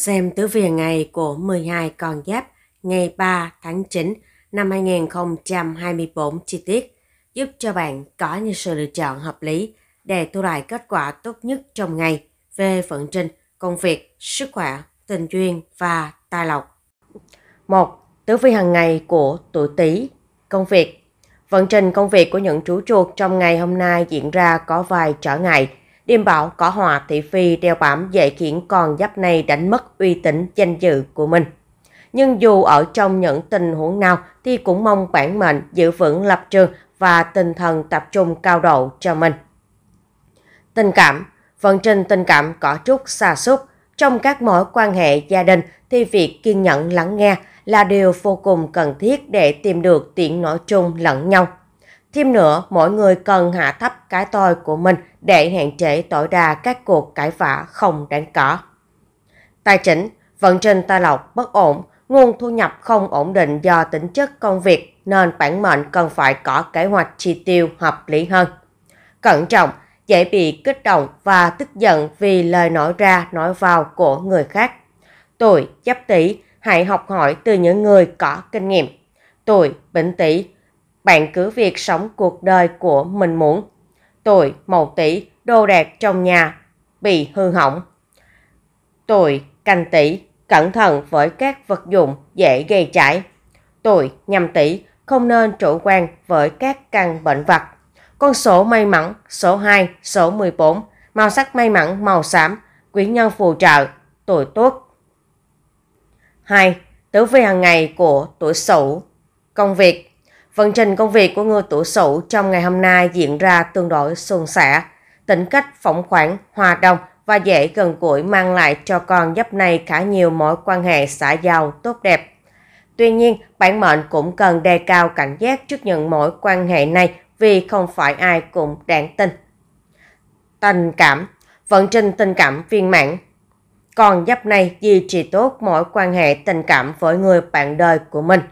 xem tử vi ngày của 12 con giáp ngày 3 tháng 9 năm 2024 chi tiết giúp cho bạn có những sự lựa chọn hợp lý để thu lại kết quả tốt nhất trong ngày về vận trình, công việc, sức khỏe, tình duyên và tài lộc. 1. Tử vi hàng ngày của tuổi Tý, công việc. Vận trình công việc của những chú chuột trong ngày hôm nay diễn ra có vài trở ngại Điềm Bảo, Cỏ Hòa, Thị Phi đeo bám dễ khiến con giáp này đánh mất uy tín danh dự của mình. Nhưng dù ở trong những tình huống nào thì cũng mong bản mệnh giữ vững lập trường và tinh thần tập trung cao độ cho mình. Tình cảm Vận trình tình cảm có chút xa xúc. Trong các mối quan hệ gia đình thì việc kiên nhẫn lắng nghe là điều vô cùng cần thiết để tìm được tiếng nói chung lẫn nhau. Thêm nữa, mỗi người cần hạ thấp cái tôi của mình để hạn chế tối đa các cuộc cãi vã không đáng có. Tài chính, vận trình tài lộc bất ổn, nguồn thu nhập không ổn định do tính chất công việc nên bản mệnh cần phải có kế hoạch chi tiêu hợp lý hơn. Cẩn trọng, dễ bị kích động và tức giận vì lời nói ra nói vào của người khác. Tuổi Giáp tỷ hãy học hỏi từ những người có kinh nghiệm. Tuổi bệnh tỷ bạn cứ việc sống cuộc đời của mình muốn. Tuổi mậu tỷ đồ đạc trong nhà bị hư hỏng. Tuổi canh tỷ cẩn thận với các vật dụng dễ gây cháy Tuổi nhâm tỷ không nên chủ quan với các căn bệnh vật Con số may mắn số 2, số 14, màu sắc may mắn màu xám, quý nhân phù trợ, tuổi tốt 2. Tử vi hàng ngày của tuổi Sửu. Công việc Vận trình công việc của người tuổi Sửu trong ngày hôm nay diễn ra tương đối suôn sẻ, tính cách phóng khoáng, hòa đồng và dễ gần gũi mang lại cho con giáp này khá nhiều mối quan hệ xã giao tốt đẹp. Tuy nhiên, bản mệnh cũng cần đề cao cảnh giác trước những mối quan hệ này vì không phải ai cũng đáng tin. Tình cảm Vận trình tình cảm viên mãn Con giáp này duy trì tốt mối quan hệ tình cảm với người bạn đời của mình –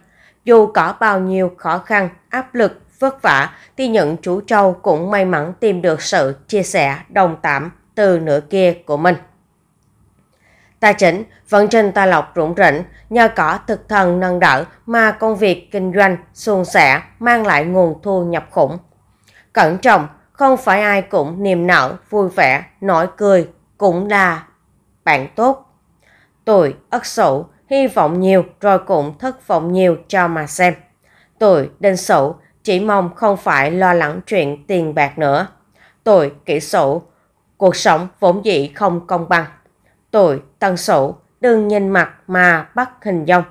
dù có bao nhiêu khó khăn, áp lực, vất vả, thì những chú trâu cũng may mắn tìm được sự chia sẻ đồng cảm từ nửa kia của mình. Tài chính, vận trình tài lộc rủng rỉnh, nhờ có thực thần nâng đỡ mà công việc kinh doanh suôn sẻ mang lại nguồn thu nhập khủng. Cẩn trọng, không phải ai cũng niềm nở, vui vẻ, nói cười, cũng là bạn tốt. Tuổi Ất Sửu hy vọng nhiều rồi cũng thất vọng nhiều cho mà xem. Tôi, Đinh sổ chỉ mong không phải lo lắng chuyện tiền bạc nữa. Tôi, Kỷ sổ cuộc sống vốn dĩ không công bằng. Tôi, Tân sổ đừng nhìn mặt mà bắt hình dong.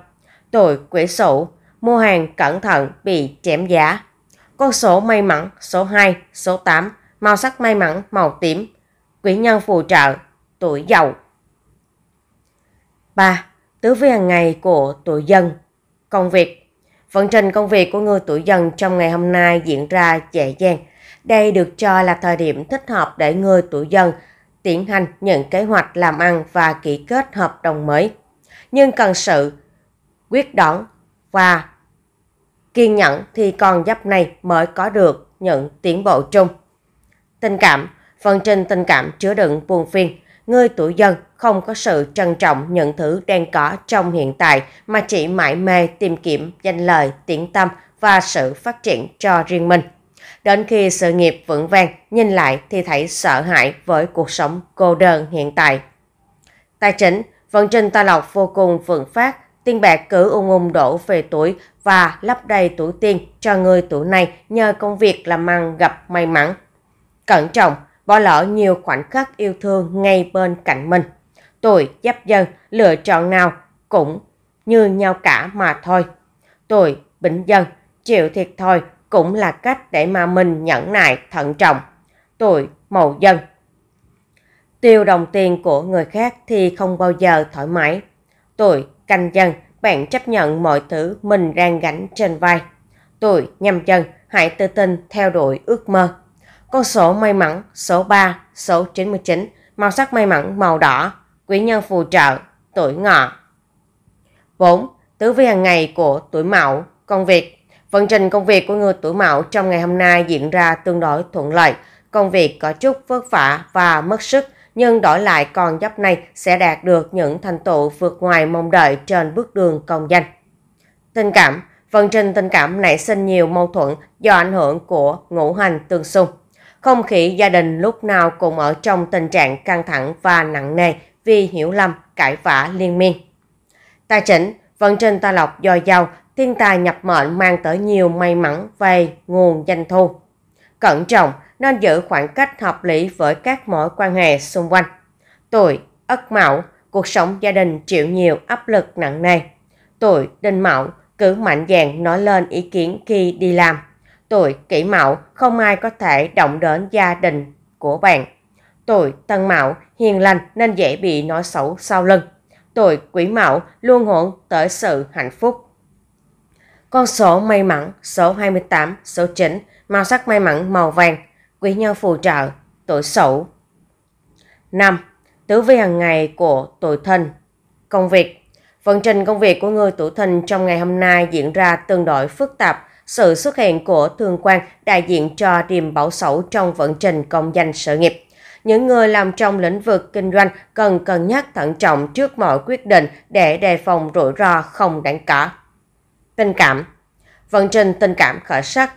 Tôi, Quỷ sổ mua hàng cẩn thận bị chém giá. Con số may mắn số 2, số 8, màu sắc may mắn màu tím. Quỷ nhân phù trợ, tuổi giàu. 3 tới với hàng ngày của tuổi dần Công việc Vận trình công việc của người tuổi dần trong ngày hôm nay diễn ra dễ dàng. Đây được cho là thời điểm thích hợp để người tuổi dần tiến hành những kế hoạch làm ăn và ký kết hợp đồng mới. Nhưng cần sự quyết đoán và kiên nhẫn thì con giáp này mới có được những tiến bộ chung. Tình cảm Vận trình tình cảm chứa đựng buồn phiền, Người tuổi dân không có sự trân trọng nhận thứ đen cỏ trong hiện tại mà chỉ mãi mê tìm kiếm danh lợi, tiện tâm và sự phát triển cho riêng mình. Đến khi sự nghiệp vững vàng, nhìn lại thì thấy sợ hãi với cuộc sống cô đơn hiện tại. Tài chính, vận trình tài lộc vô cùng vượng phát, tiên bạc cứ ung ung đổ về tuổi và lấp đầy tuổi tiên cho người tuổi này nhờ công việc làm ăn gặp may mắn. Cẩn trọng, bỏ lỡ nhiều khoảnh khắc yêu thương ngay bên cạnh mình. Tuổi giáp dân lựa chọn nào cũng như nhau cả mà thôi. Tuổi bỉnh dân chịu thiệt thôi cũng là cách để mà mình nhẫn nại thận trọng. Tuổi mậu dân tiêu đồng tiền của người khác thì không bao giờ thoải mái. Tuổi canh dân bạn chấp nhận mọi thứ mình đang gánh trên vai. Tuổi nhâm dân hãy tự tin theo đuổi ước mơ. Con số may mắn số 3, số 99, màu sắc may mắn màu đỏ, quý nhân phù trợ, tuổi ngọ. 4. Tứ vi hàng ngày của tuổi mão, công việc. Vận trình công việc của người tuổi mão trong ngày hôm nay diễn ra tương đối thuận lợi. Công việc có chút vất vả và mất sức, nhưng đổi lại con giáp này sẽ đạt được những thành tựu vượt ngoài mong đợi trên bước đường công danh. Tình cảm Vận trình tình cảm nảy sinh nhiều mâu thuẫn do ảnh hưởng của ngũ hành tương xung. Không khí gia đình lúc nào cũng ở trong tình trạng căng thẳng và nặng nề vì hiểu lầm, cãi vã liên miên. Tài chính vận trên tài lộc do giàu, thiên tài nhập mệnh mang tới nhiều may mắn về nguồn doanh thu. Cẩn trọng nên giữ khoảng cách hợp lý với các mối quan hệ xung quanh. Tuổi Ất Mão, cuộc sống gia đình chịu nhiều áp lực nặng nề. Tuổi Đinh Mão, cứ mạnh dạn nói lên ý kiến khi đi làm. Tuổi kỷ mão không ai có thể động đến gia đình của bạn. Tuổi tân mão hiền lành nên dễ bị nói xấu sau lưng. Tuổi quỷ mão luôn hưởng tới sự hạnh phúc. Con số may mắn số 28, số 9, màu sắc may mắn màu vàng, quý nhân phù trợ, tuổi sửu. 5. Tử vi hàng ngày của tuổi thìn. Công việc Vận trình công việc của người tuổi thìn trong ngày hôm nay diễn ra tương đối phức tạp sự xuất hiện của Thương quan đại diện cho điềm bảo sẩu trong vận trình công danh sự nghiệp. Những người làm trong lĩnh vực kinh doanh cần cân nhắc thận trọng trước mọi quyết định để đề phòng rủi ro không đáng có. Tình cảm Vận trình tình cảm khởi sắc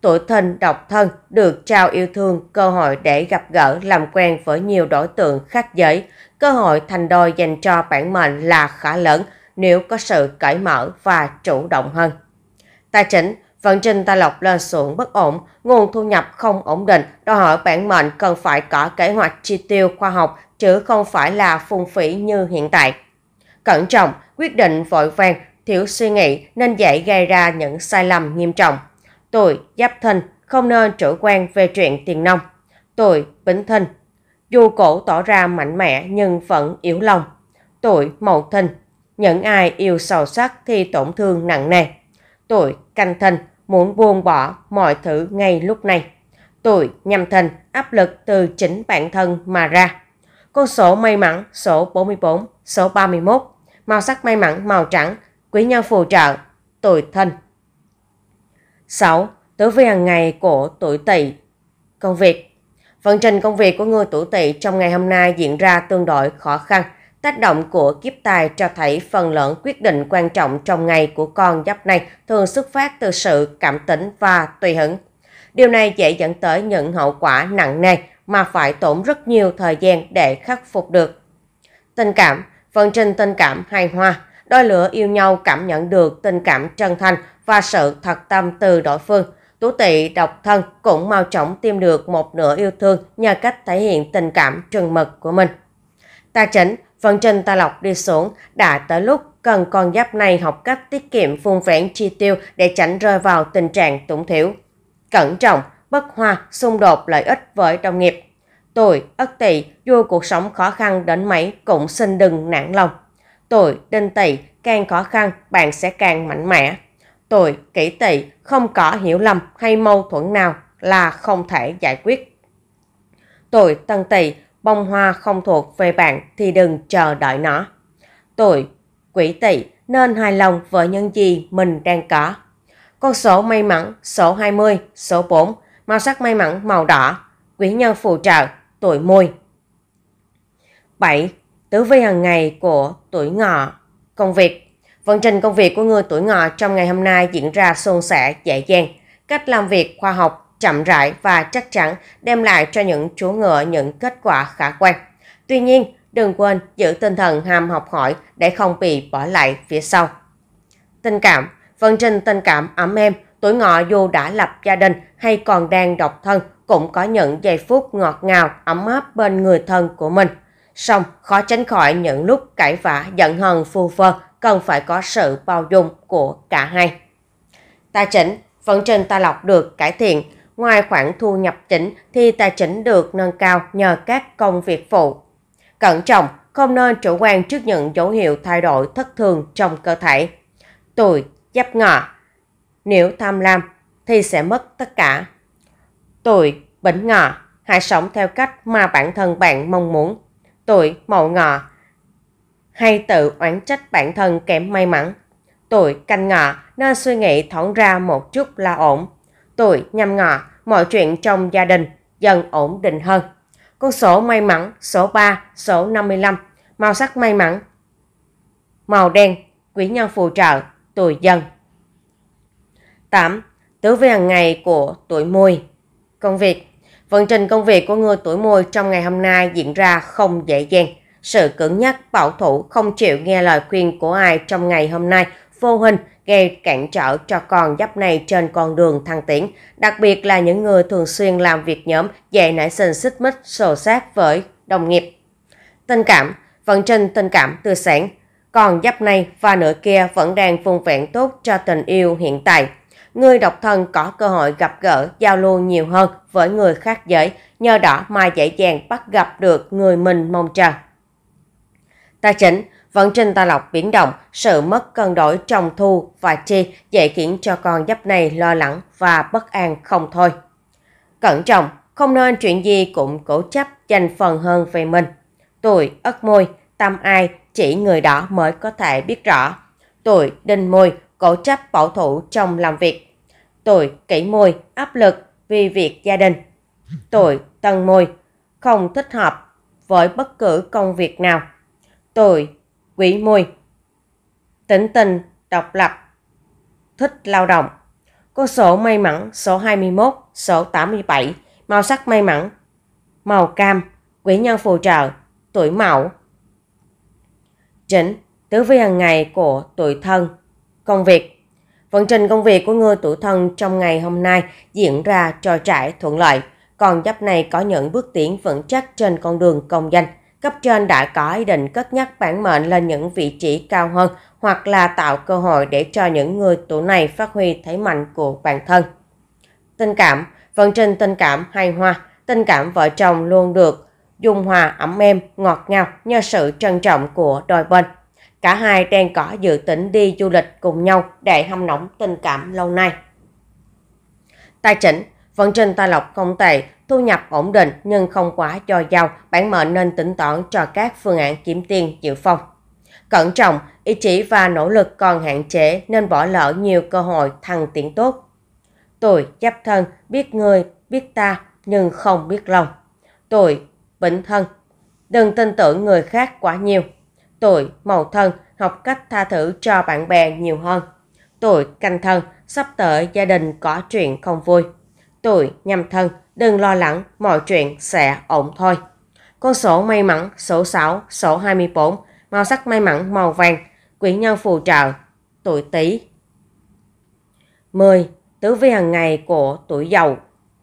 tuổi thân độc thân được trao yêu thương, cơ hội để gặp gỡ, làm quen với nhiều đối tượng khác giới. Cơ hội thành đôi dành cho bản mệnh là khá lớn nếu có sự cởi mở và chủ động hơn. Tài chính, vận trình tài lộc lên xuống bất ổn, nguồn thu nhập không ổn định, đòi hỏi bản mệnh cần phải có kế hoạch chi tiêu khoa học chứ không phải là phung phí như hiện tại. Cẩn trọng, quyết định vội vàng, thiếu suy nghĩ nên dễ gây ra những sai lầm nghiêm trọng. Tuổi Giáp Thìn không nên chủ quan về chuyện tiền nông. Tuổi Bính Thìn dù cổ tỏ ra mạnh mẽ nhưng vẫn yếu lòng. Tuổi Mậu Thìn những ai yêu sầu sắc thì tổn thương nặng nề. Tuổi canh thân muốn buông bỏ mọi thứ ngay lúc này. Tuổi nhâm thân áp lực từ chính bản thân mà ra. Con số may mắn số 44, số 31, màu sắc may mắn màu trắng, quý nhân phù trợ, tuổi thân. 6. Tử vi hàng ngày của tuổi tỵ Công việc Vận trình công việc của người tuổi tỵ trong ngày hôm nay diễn ra tương đối khó khăn – Tác động của kiếp tài cho thấy phần lớn quyết định quan trọng trong ngày của con giáp này thường xuất phát từ sự cảm tính và tùy hứng. Điều này dễ dẫn tới những hậu quả nặng nề mà phải tốn rất nhiều thời gian để khắc phục được. Tình cảm, phần trình tình cảm hài hòa, đôi lửa yêu nhau cảm nhận được tình cảm chân thành và sự thật tâm từ đối phương. Tú tỵ độc thân cũng mau chóng tìm được một nửa yêu thương nhờ cách thể hiện tình cảm trừng mực của mình. Ta chính, Vận trình tài lộc đi xuống đã tới lúc cần con giáp này học cách tiết kiệm phung vẹn chi tiêu để tránh rơi vào tình trạng túng thiếu. Cẩn trọng, bất hòa, xung đột lợi ích với đồng nghiệp. Tuổi Ất Tỵ dù cuộc sống khó khăn đến mấy cũng xin đừng nản lòng. Tuổi Đinh Tỵ càng khó khăn bạn sẽ càng mạnh mẽ. Tuổi Kỷ Tỵ không có hiểu lầm hay mâu thuẫn nào là không thể giải quyết. Tuổi Tân Tỵ bông hoa không thuộc về bạn thì đừng chờ đợi nó. Tuổi, quỷ tỵ nên hài lòng với những gì mình đang có. Con số may mắn số 20, số 4, màu sắc may mắn màu đỏ, quý nhân phù trợ, tuổi mùi. 7. Tử vi hàng ngày của tuổi ngọ Công việc Vận trình công việc của người tuổi ngọ trong ngày hôm nay diễn ra suôn sẻ, dễ dàng. Cách làm việc khoa học, chậm rãi và chắc chắn đem lại cho những chú ngựa những kết quả khả quan. Tuy nhiên, đừng quên giữ tinh thần ham học hỏi để không bị bỏ lại phía sau. Tình cảm Vận trình tình cảm ấm êm, tuổi ngọ dù đã lập gia đình hay còn đang độc thân cũng có những giây phút ngọt ngào, ấm áp bên người thân của mình. Song khó tránh khỏi những lúc cãi vã, giận hờn phù phơ, cần phải có sự bao dung của cả hai. Tài chính, vận trình tài lộc được cải thiện, ngoài khoản thu nhập chỉnh thì tài chính được nâng cao nhờ các công việc phụ. Cẩn trọng, không nên chủ quan trước những dấu hiệu thay đổi thất thường trong cơ thể. Tuổi giáp ngọ, nếu tham lam thì sẽ mất tất cả. Tuổi bỉnh ngọ, hãy sống theo cách mà bản thân bạn mong muốn. Tuổi mậu ngọ, hay tự oán trách bản thân kém may mắn. Tuổi canh ngọ nên suy nghĩ thoáng ra một chút là ổn tuổi nhâm ngọ, mọi chuyện trong gia đình dần ổn định hơn. Con số may mắn số 3, số 55, màu sắc may mắn, màu đen, quý nhân phù trợ, tuổi dần. 8. Tứ vi hàng ngày của tuổi mùi Công việc Vận trình công việc của người tuổi mùi trong ngày hôm nay diễn ra không dễ dàng. Sự cứng nhắc, bảo thủ, không chịu nghe lời khuyên của ai trong ngày hôm nay vô hình gây cản trở cho con giáp này trên con đường thăng tiến, đặc biệt là những người thường xuyên làm việc nhóm dễ nảy sinh xích mích sổ sát với đồng nghiệp. Tình cảm, vận trình tình cảm tươi sáng, con giáp này và nửa kia vẫn đang vùng vẹn tốt cho tình yêu hiện tại. Người độc thân có cơ hội gặp gỡ, giao lưu nhiều hơn với người khác giới, nhờ đó mà dễ dàng bắt gặp được người mình mong chờ. Tài chính Vận trình tài lộc biến động, sự mất cân đổi trong thu và chi dễ khiến cho con giáp này lo lắng và bất an không thôi. Cẩn trọng, không nên chuyện gì cũng cố chấp dành phần hơn về mình. Tuổi ất môi, tâm ai chỉ người đó mới có thể biết rõ. Tuổi đinh môi, cố chấp bảo thủ trong làm việc. Tuổi kỷ môi, áp lực vì việc gia đình. Tuổi tân môi, không thích hợp với bất cứ công việc nào. Tuổi quỷ mùi. Tỉnh tình, độc lập, thích lao động. Có sổ may mắn số 21, sổ 87, màu sắc may mắn, màu cam, quỷ nhân phù trợ, tuổi mậu. Chỉnh, tứ vi hàng ngày của tuổi thân, công việc. Vận trình công việc của người tuổi thân trong ngày hôm nay diễn ra trò trải thuận lợi, còn giáp này có những bước tiến vững chắc trên con đường công danh. Cấp trên đã có ý định cất nhắc bản mệnh lên những vị trí cao hơn hoặc là tạo cơ hội để cho những người tuổi này phát huy thế mạnh của bản thân. Tình cảm, vận trình tình cảm hay hoa, tình cảm vợ chồng luôn được dung hòa ấm êm, ngọt ngào nhờ sự trân trọng của đôi bên. Cả hai đang có dự tính đi du lịch cùng nhau để hâm nóng tình cảm lâu nay. Tài chính Vận trình tài lộc không tệ, thu nhập ổn định nhưng không quá cho giàu, bản mệnh nên tính toán cho các phương án kiếm tiền dự phòng. Cẩn trọng, ý chí và nỗ lực còn hạn chế nên bỏ lỡ nhiều cơ hội thăng tiến tốt. Tuổi chấp thân biết người, biết ta nhưng không biết lòng. Tuổi bỉnh thân đừng tin tưởng người khác quá nhiều. Tuổi màu thân học cách tha thử cho bạn bè nhiều hơn. Tuổi canh thân sắp tới gia đình có chuyện không vui tuổi nhâm thân, đừng lo lắng, mọi chuyện sẽ ổn thôi. Con số may mắn số 6, số 24, màu sắc may mắn màu vàng, quyển nhân phù trợ, tuổi Tý. 10. Tứ vi hàng ngày của tuổi giàu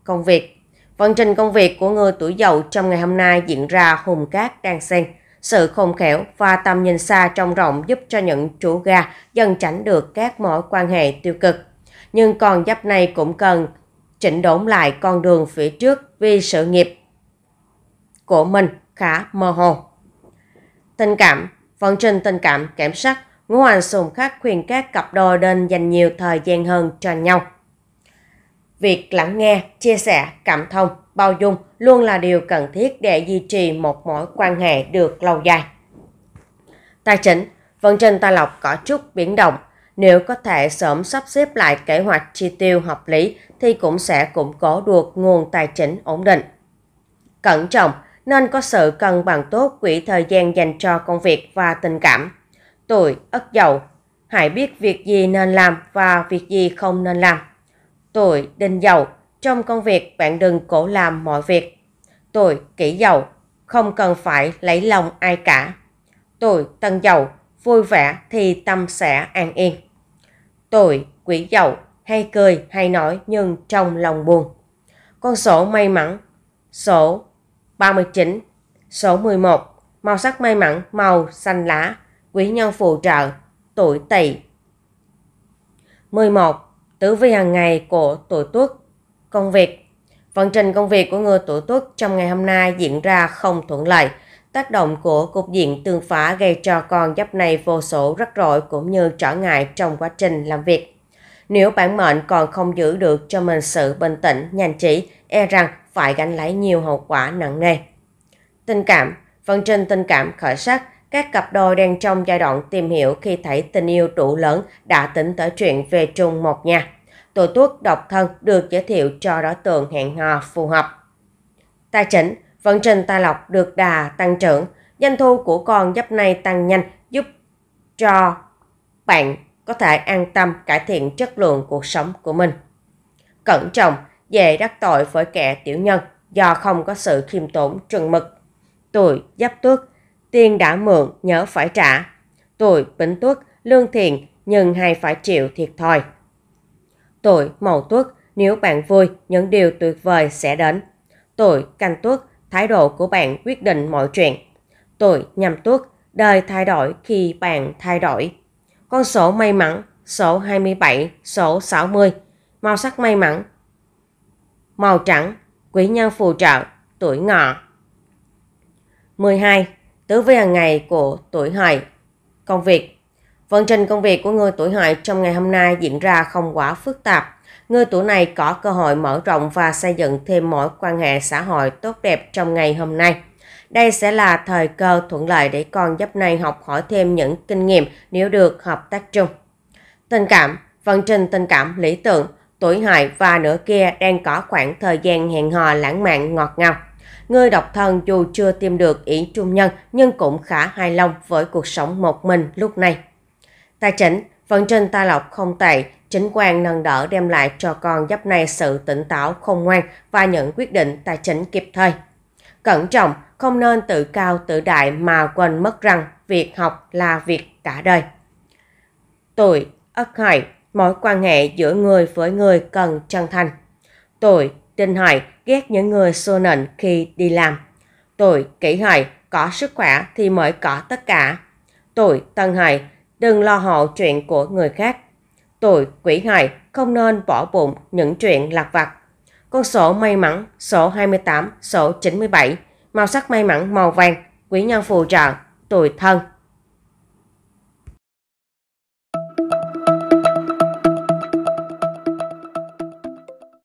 công việc. Vận trình công việc của người tuổi giàu trong ngày hôm nay diễn ra hùng cát đang xen. Sự khôn khéo và tầm nhìn xa trong rộng giúp cho những chủ gà dần tránh được các mối quan hệ tiêu cực. Nhưng còn giáp này cũng cần chỉnh đốn lại con đường phía trước vì sự nghiệp của mình khá mơ hồ. Tình cảm phần trình tình cảm kém sắc, Ngũ Hoàng Sùng Khắc khuyên các cặp đôi nên dành nhiều thời gian hơn cho nhau. Việc lắng nghe, chia sẻ, cảm thông, bao dung luôn là điều cần thiết để duy trì một mối quan hệ được lâu dài. Tài chính phần trình tài lộc có chút biến động, nếu có thể sớm sắp xếp lại kế hoạch chi tiêu hợp lý thì cũng sẽ củng cố được nguồn tài chính ổn định. Cẩn trọng nên có sự cân bằng tốt quỹ thời gian dành cho công việc và tình cảm. Tuổi ất dậu, hãy biết việc gì nên làm và việc gì không nên làm. Tuổi đinh dậu, trong công việc bạn đừng cố làm mọi việc. Tuổi kỷ dậu, không cần phải lấy lòng ai cả. Tuổi tân dậu, vui vẻ thì tâm sẽ an yên tội, quỷ dậu, hay cười hay nói nhưng trong lòng buồn. Con sổ may mắn, sổ 39, sổ 11, màu sắc may mắn, màu xanh lá, quý nhân phụ trợ, tuổi tỵ. 11. Tử vi hàng ngày của tuổi tuất Công việc Vận trình công việc của người tuổi tuất trong ngày hôm nay diễn ra không thuận lợi – Tác động của cục diện tương phá gây cho con giáp này vô số rắc rối cũng như trở ngại trong quá trình làm việc. Nếu bản mệnh còn không giữ được cho mình sự bình tĩnh, nhanh trí, e rằng phải gánh lấy nhiều hậu quả nặng nề. Tình cảm Phần trên tình cảm khởi sắc, các cặp đôi đang trong giai đoạn tìm hiểu khi thấy tình yêu đủ lớn đã tính tới chuyện về chung một nhà. Tuổi tuất độc thân được giới thiệu cho đối tượng hẹn hò phù hợp. Tài chính Vận trình tài lộc được đà tăng trưởng, doanh thu của con giáp này tăng nhanh giúp cho bạn có thể an tâm cải thiện chất lượng cuộc sống của mình. Cẩn trọng, dễ đắc tội với kẻ tiểu nhân do không có sự khiêm tốn chuẩn mực. Tuổi giáp tuất, tiền đã mượn nhớ phải trả. Tuổi bính tuất, lương thiện nhưng hay phải chịu thiệt thòi. Tuổi mậu tuất, nếu bạn vui, những điều tuyệt vời sẽ đến. Tuổi canh tuất, Thái độ của bạn quyết định mọi chuyện. Tuổi nhâm tuất, đời thay đổi khi bạn thay đổi. Con số may mắn, số 27, số 60. Màu sắc may mắn. Màu trắng, quý nhân phù trợ, tuổi ngọ. 12. Tứ vi hàng ngày của tuổi hợi. Công việc Vận trình công việc của người tuổi hợi trong ngày hôm nay diễn ra không quá phức tạp người tuổi này có cơ hội mở rộng và xây dựng thêm mối quan hệ xã hội tốt đẹp trong ngày hôm nay. Đây sẽ là thời cơ thuận lợi để con giáp này học hỏi thêm những kinh nghiệm nếu được hợp tác chung. Tình cảm, vận trình tình cảm lý tưởng, tuổi hại và nửa kia đang có khoảng thời gian hẹn hò lãng mạn ngọt ngào. Người độc thân dù chưa tìm được ý trung nhân nhưng cũng khá hài lòng với cuộc sống một mình lúc này. Tài chính, vận trình tài lộc không tệ, Chính quan nâng đỡ đem lại cho con giáp này sự tỉnh táo, khôn ngoan và những quyết định tài chính kịp thời. Cẩn trọng, không nên tự cao tự đại mà quên mất rằng việc học là việc cả đời. Tuổi Ất Hợi, mối quan hệ giữa người với người cần chân thành. Tuổi Đinh Hợi, ghét những người xô nịnh khi đi làm. Tuổi Kỷ Hợi, có sức khỏe thì mới có tất cả. Tuổi Tân Hợi, đừng lo hậu chuyện của người khác Tuổi quỷ hại không nên bỏ bụng những chuyện lạc vặt. Con sổ may mắn, sổ 28, sổ 97, màu sắc may mắn màu vàng, quý nhân phù trợ, tuổi thân.